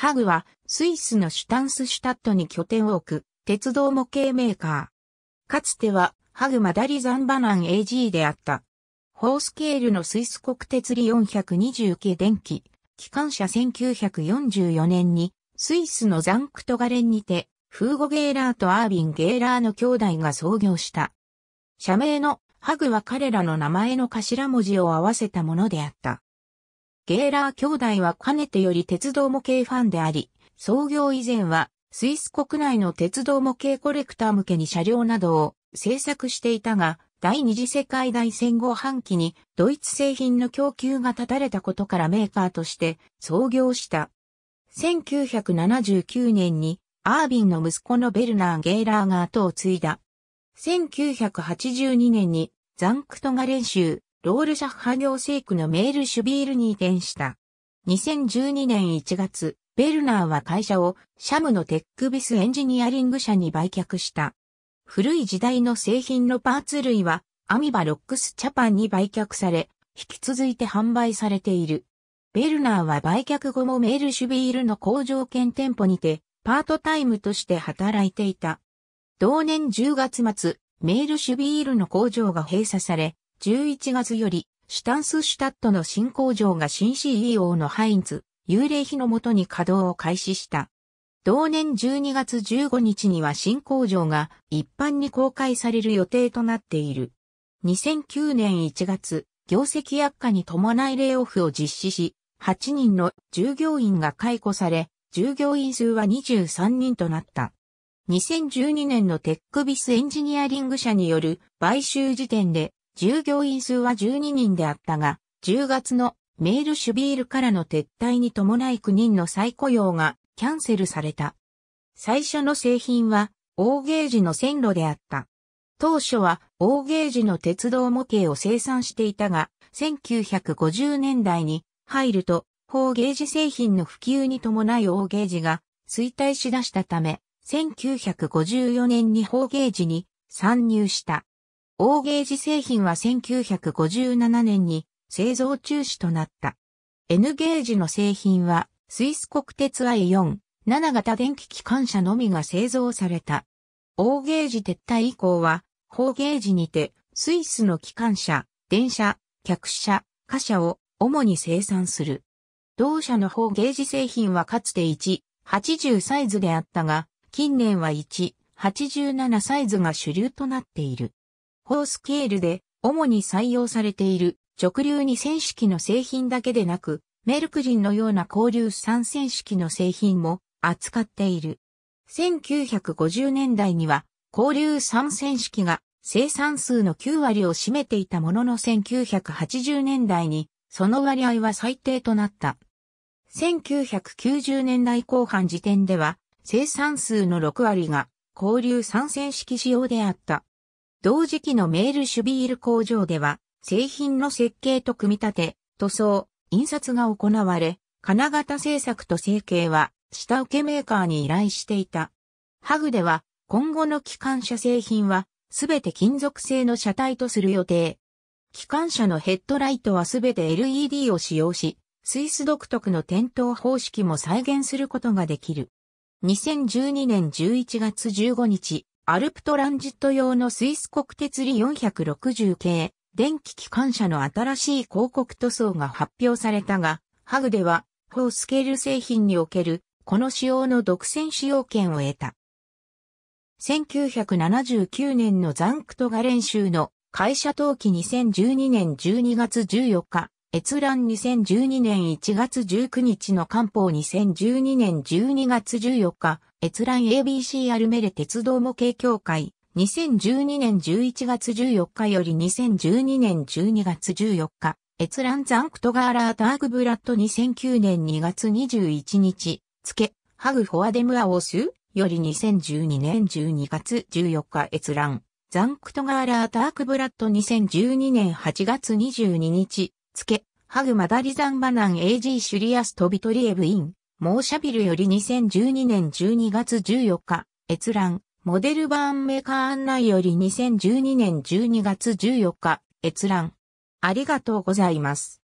ハグはスイスのシュタンスシュタットに拠点を置く鉄道模型メーカー。かつてはハグマダリザンバナン AG であった。ホースケールのスイス国鉄リ420系電気、機関車1944年にスイスのザンクトガレンにてフーゴ・ゲーラーとアービン・ゲーラーの兄弟が創業した。社名のハグは彼らの名前の頭文字を合わせたものであった。ゲーラー兄弟はかねてより鉄道模型ファンであり、創業以前はスイス国内の鉄道模型コレクター向けに車両などを製作していたが、第二次世界大戦後半期にドイツ製品の供給が断たれたことからメーカーとして創業した。1979年にアービンの息子のベルナー・ゲーラーが後を継いだ。1982年にザンクトガ練習、ロールシャッハ行政区のメールシュビールに移転した。2012年1月、ベルナーは会社をシャムのテックビスエンジニアリング社に売却した。古い時代の製品のパーツ類はアミバロックスチャパンに売却され、引き続いて販売されている。ベルナーは売却後もメールシュビールの工場兼店舗にてパートタイムとして働いていた。同年10月末、メールシュビールの工場が閉鎖され、11月より、シュタンスシュタットの新工場が新 CEO のハインツ、幽霊碑のもとに稼働を開始した。同年12月15日には新工場が一般に公開される予定となっている。2009年1月、業績悪化に伴いレイオフを実施し、8人の従業員が解雇され、従業員数は23人となった。2012年のテックビスエンジニアリング社による買収時点で従業員数は12人であったが、10月のメールシュビールからの撤退に伴い9人の再雇用がキャンセルされた。最初の製品は、大ゲージの線路であった。当初は、大ゲージの鉄道模型を生産していたが、1950年代に入ると、法ゲージ製品の普及に伴い大ゲージが衰退しだしたため、1954年に法ゲージに参入した。大ゲージ製品は1957年に製造中止となった。N ゲージの製品はスイス国鉄 I4、7型電気機関車のみが製造された。大ゲージ撤退以降は、法ゲージにてスイスの機関車、電車、客車、貨車を主に生産する。同社の方ゲージ製品はかつて1、80サイズであったが、近年は1、87サイズが主流となっている。法スケールで主に採用されている直流二線式の製品だけでなく、メルクリンのような交流三線式の製品も扱っている。1950年代には交流三線式が生産数の9割を占めていたものの1980年代にその割合は最低となった。1990年代後半時点では生産数の6割が交流参戦式仕様であった。同時期のメールシュビール工場では、製品の設計と組み立て、塗装、印刷が行われ、金型製作と成形は、下請けメーカーに依頼していた。ハグでは、今後の機関車製品は、すべて金属製の車体とする予定。機関車のヘッドライトはすべて LED を使用し、スイス独特の点灯方式も再現することができる。2012年11月15日、アルプトランジット用のスイス国鉄リ460系電気機関車の新しい広告塗装が発表されたが、ハグでは、フォースケール製品における、この仕様の独占使用権を得た。1979年のザンクトガレン州の会社登記2012年12月14日、閲覧2012年1月19日の官報2012年12月14日、閲覧 ABC アルメレ鉄道模型協会、2012年11月14日より2012年12月14日、閲覧ザンクトガーラーターグブラッド2009年2月21日、付、け、ハグフォアデムアオスより2012年12月14日閲覧。ザンクトガーラータークブラッド2012年8月22日、つけ、ハグマダリザンバナン AG シュリアストビトリエブイン、モーシャビルより2012年12月14日、閲覧、モデルバーンメーカー案内より2012年12月14日、閲覧。ありがとうございます。